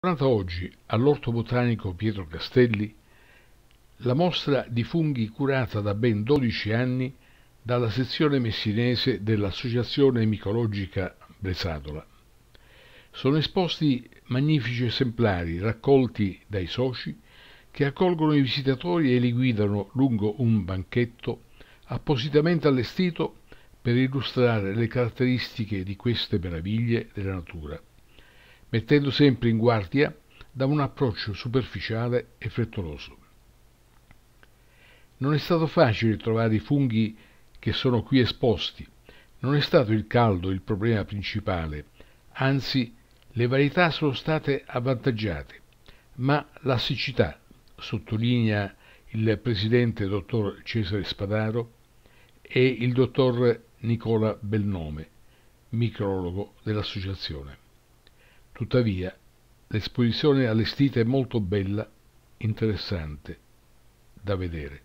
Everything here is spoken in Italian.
Tornata oggi all'Orto Botanico Pietro Castelli, la mostra di funghi curata da ben 12 anni dalla sezione messinese dell'Associazione Micologica Bresadola. Sono esposti magnifici esemplari raccolti dai soci che accolgono i visitatori e li guidano lungo un banchetto appositamente allestito per illustrare le caratteristiche di queste meraviglie della natura mettendo sempre in guardia da un approccio superficiale e frettoloso. Non è stato facile trovare i funghi che sono qui esposti, non è stato il caldo il problema principale, anzi le varietà sono state avvantaggiate, ma la siccità, sottolinea il presidente dottor Cesare Spadaro e il dottor Nicola Belnome, micrologo dell'associazione. Tuttavia, l'esposizione allestita è molto bella, interessante da vedere.